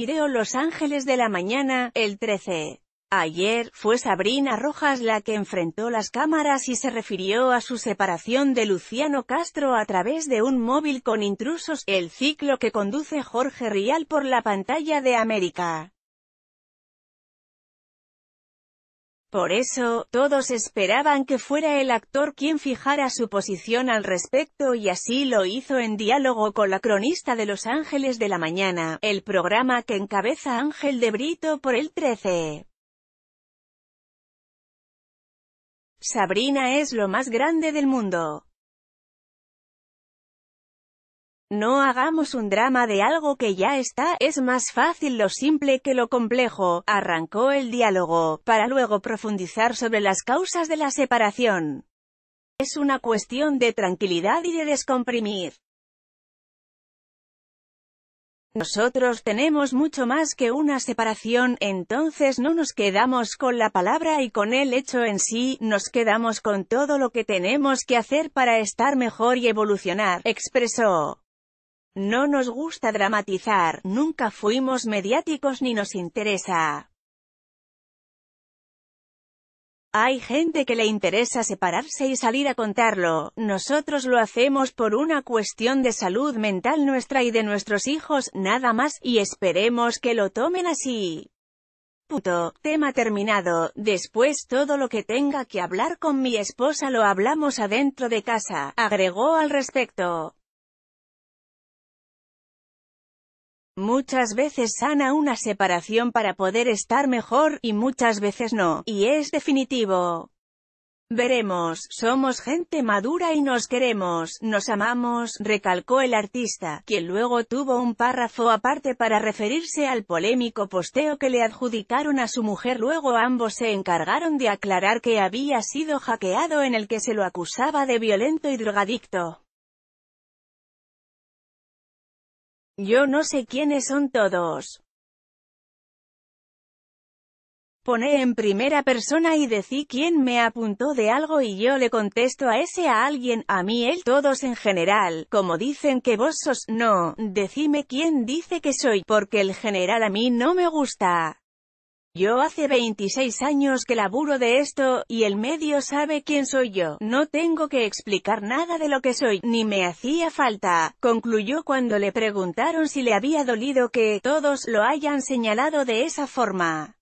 Video Los Ángeles de la mañana, el 13. Ayer, fue Sabrina Rojas la que enfrentó las cámaras y se refirió a su separación de Luciano Castro a través de un móvil con intrusos, el ciclo que conduce Jorge Rial por la pantalla de América. Por eso, todos esperaban que fuera el actor quien fijara su posición al respecto y así lo hizo en diálogo con la cronista de Los Ángeles de la Mañana, el programa que encabeza Ángel de Brito por el 13. Sabrina es lo más grande del mundo. No hagamos un drama de algo que ya está, es más fácil lo simple que lo complejo, arrancó el diálogo, para luego profundizar sobre las causas de la separación. Es una cuestión de tranquilidad y de descomprimir. Nosotros tenemos mucho más que una separación, entonces no nos quedamos con la palabra y con el hecho en sí, nos quedamos con todo lo que tenemos que hacer para estar mejor y evolucionar, expresó. No nos gusta dramatizar, nunca fuimos mediáticos ni nos interesa. Hay gente que le interesa separarse y salir a contarlo, nosotros lo hacemos por una cuestión de salud mental nuestra y de nuestros hijos, nada más, y esperemos que lo tomen así. Punto. Tema terminado. Después todo lo que tenga que hablar con mi esposa lo hablamos adentro de casa, agregó al respecto. Muchas veces sana una separación para poder estar mejor, y muchas veces no, y es definitivo. Veremos, somos gente madura y nos queremos, nos amamos, recalcó el artista, quien luego tuvo un párrafo aparte para referirse al polémico posteo que le adjudicaron a su mujer. Luego ambos se encargaron de aclarar que había sido hackeado en el que se lo acusaba de violento y drogadicto. Yo no sé quiénes son todos. Pone en primera persona y decí quién me apuntó de algo y yo le contesto a ese a alguien, a mí él, todos en general, como dicen que vos sos, no, decime quién dice que soy, porque el general a mí no me gusta. Yo hace 26 años que laburo de esto, y el medio sabe quién soy yo. No tengo que explicar nada de lo que soy, ni me hacía falta. Concluyó cuando le preguntaron si le había dolido que todos lo hayan señalado de esa forma.